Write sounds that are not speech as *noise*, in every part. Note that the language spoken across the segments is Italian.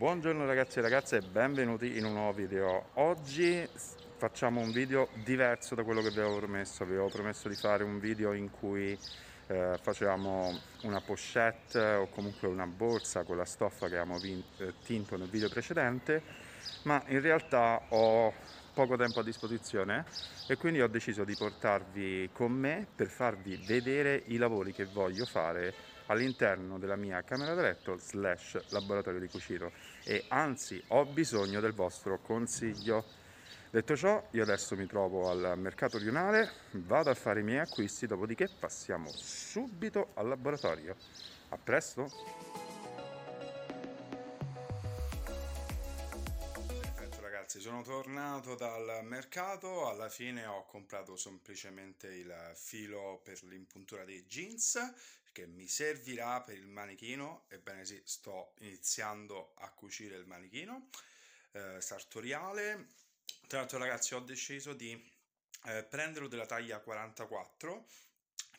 Buongiorno ragazzi e ragazze e benvenuti in un nuovo video. Oggi facciamo un video diverso da quello che vi avevo promesso. Vi avevo promesso di fare un video in cui eh, facevamo una pochette o comunque una borsa con la stoffa che abbiamo eh, tinto nel video precedente, ma in realtà ho poco tempo a disposizione e quindi ho deciso di portarvi con me per farvi vedere i lavori che voglio fare all'interno della mia camera da letto slash laboratorio di cucito e anzi ho bisogno del vostro consiglio. Detto ciò, io adesso mi trovo al mercato rionale, vado a fare i miei acquisti, dopodiché passiamo subito al laboratorio. A presto! ragazzi, sono tornato dal mercato, alla fine ho comprato semplicemente il filo per l'impuntura dei jeans che mi servirà per il manichino, ebbene sì, sto iniziando a cucire il manichino eh, sartoriale. Tra l'altro ragazzi ho deciso di eh, prenderlo della taglia 44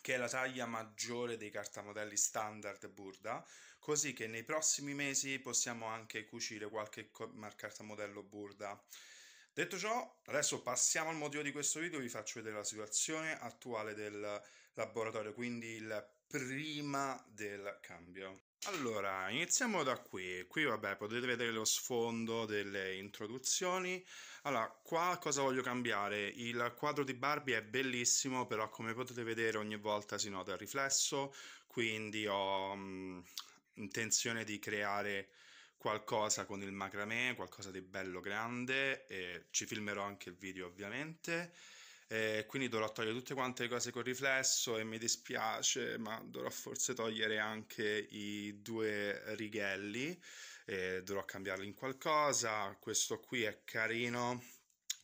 che è la taglia maggiore dei cartamodelli standard Burda, così che nei prossimi mesi possiamo anche cucire qualche cartamodello Burda. Detto ciò, adesso passiamo al motivo di questo video, vi faccio vedere la situazione attuale del laboratorio, quindi il prima del cambio. Allora, iniziamo da qui. Qui, vabbè, potete vedere lo sfondo delle introduzioni. Allora, qua cosa voglio cambiare? Il quadro di Barbie è bellissimo, però come potete vedere ogni volta si nota il riflesso, quindi ho mh, mm, intenzione di creare qualcosa con il macramè, qualcosa di bello grande, e ci filmerò anche il video ovviamente. Eh, quindi dovrò togliere tutte quante le cose con riflesso e mi dispiace, ma dovrò forse togliere anche i due righelli, eh, dovrò cambiarli in qualcosa, questo qui è carino,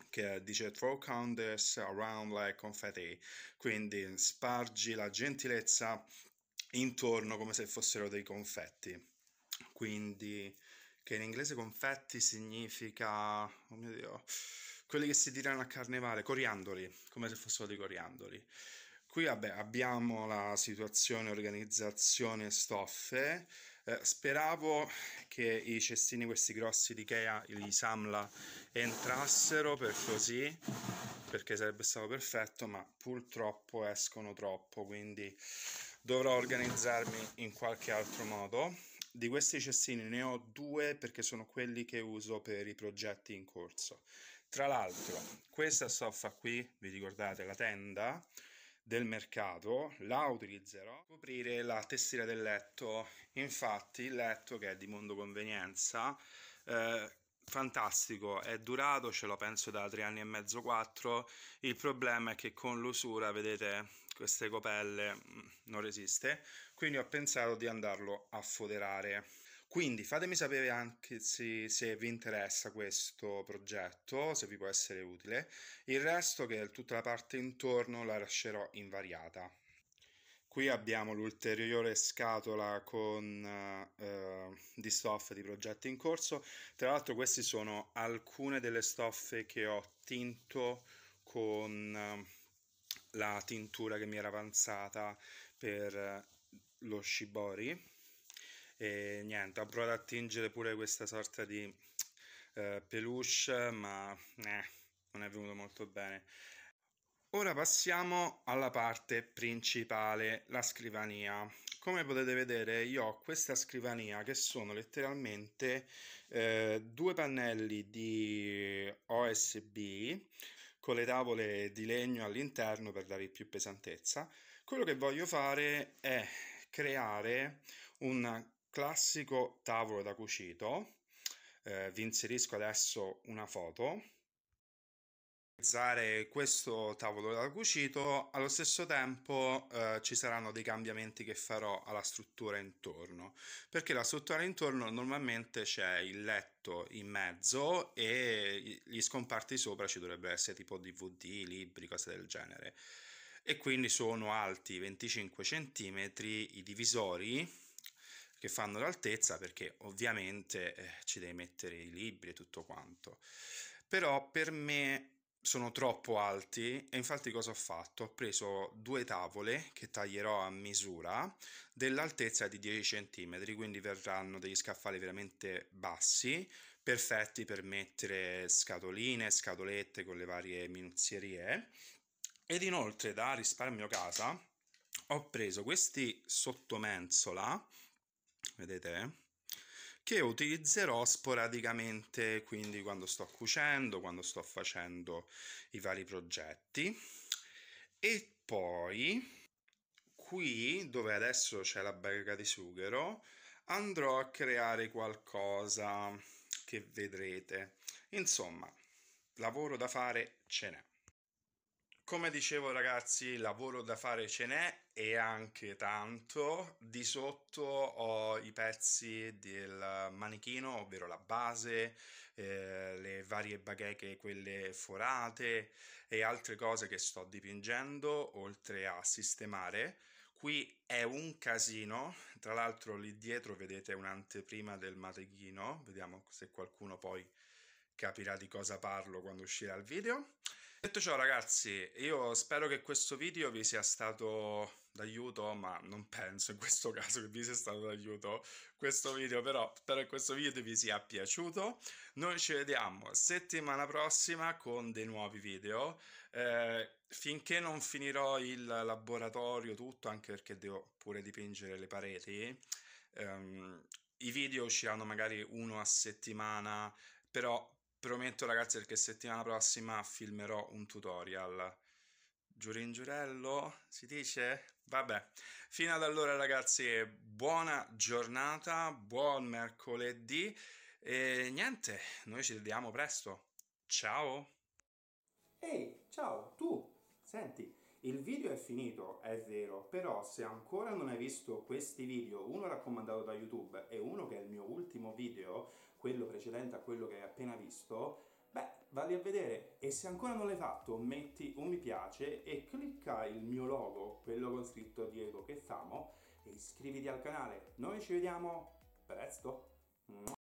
che dice throw counters around like confetti, quindi spargi la gentilezza intorno come se fossero dei confetti. Quindi che in inglese confetti significa, oh mio dio, quelli che si tirano a carnevale, coriandoli, come se fossero dei coriandoli. Qui vabbè, abbiamo la situazione organizzazione stoffe. Eh, speravo che i cestini questi grossi di Ikea, gli Samla, entrassero per così, perché sarebbe stato perfetto, ma purtroppo escono troppo, quindi dovrò organizzarmi in qualche altro modo. Di questi cestini ne ho due perché sono quelli che uso per i progetti in corso. Tra l'altro, questa stoffa qui, vi ricordate, la tenda del mercato, la utilizzerò per coprire la tessera del letto. Infatti, il letto che è di mondo convenienza, eh, fantastico, è durato, ce l'ho penso da tre anni e mezzo, quattro. Il problema è che con l'usura, vedete, queste copelle mm, non resiste, quindi ho pensato di andarlo a foderare. Quindi fatemi sapere anche se, se, vi interessa questo progetto, se vi può essere utile. Il resto, che è tutta la parte intorno, la lascerò invariata. Qui abbiamo l'ulteriore scatola con eh, di stoffe di progetti in corso. Tra l'altro queste sono alcune delle stoffe che ho tinto con eh, la tintura che mi era avanzata per eh, lo shibori e niente, ho provato a tingere pure questa sorta di eh, peluche, ma eh, non è venuto molto bene. Ora passiamo alla parte principale, la scrivania. Come potete vedere io ho questa scrivania che sono letteralmente eh, due pannelli di OSB con le tavole di legno all'interno per dare più pesantezza. Quello che voglio fare è creare un classico tavolo da cucito. Eh, vi inserisco adesso una foto questo tavolo da cucito allo stesso tempo eh, ci saranno dei cambiamenti che farò alla struttura intorno perché la struttura intorno normalmente c'è il letto in mezzo e gli scomparti sopra ci dovrebbero essere tipo dvd libri cose del genere e quindi sono alti 25 cm i divisori che fanno l'altezza perché ovviamente eh, ci devi mettere i libri e tutto quanto. Però per me sono troppo alti e infatti cosa ho fatto? Ho preso due tavole che taglierò a misura dell'altezza di 10 cm, quindi verranno degli scaffali veramente bassi, perfetti per mettere scatoline, scatolette con le varie minuzierie. Ed inoltre da risparmio casa ho preso questi sottomensola vedete? Eh? Che utilizzerò sporadicamente, quindi quando sto cucendo, quando sto facendo i vari progetti. E poi qui, dove adesso c'è la barca di sughero, andrò a creare qualcosa che vedrete. Insomma, lavoro da fare ce n'è. Come dicevo ragazzi, lavoro da fare ce n'è e anche tanto. Di sotto ho i pezzi del manichino, ovvero la base, eh, le varie bacheche, quelle forate e altre cose che sto dipingendo, oltre a sistemare. Qui è un casino, tra l'altro lì dietro vedete un'anteprima del matechino, vediamo se qualcuno poi capirà di cosa parlo quando uscirà il video. Detto ciò ragazzi, io spero che questo video vi sia stato d'aiuto, ma non penso in questo *laughs* caso che vi sia stato d'aiuto questo video, però spero che questo video vi sia piaciuto. Noi ci vediamo settimana prossima con dei nuovi video. Eh, finché non finirò il laboratorio tutto, anche perché devo pure dipingere le pareti, ehm, i video usciranno magari uno a settimana, però Prometto ragazzi perché settimana prossima filmerò un tutorial. Giuringiurello si dice? Vabbè, fino ad allora ragazzi buona giornata, buon mercoledì e niente, noi ci vediamo presto. Ciao! Ehi, ciao, tu! Senti, il video è finito, è vero, però se ancora non hai visto questi video, uno raccomandato da YouTube e uno che è il mio ultimo video, quello precedente a quello che hai appena visto, beh, vali a vedere e se ancora non l'hai fatto, metti un mi piace e clicca il mio logo, quello con scritto Diego Che Famo, e iscriviti al canale. Noi ci vediamo presto.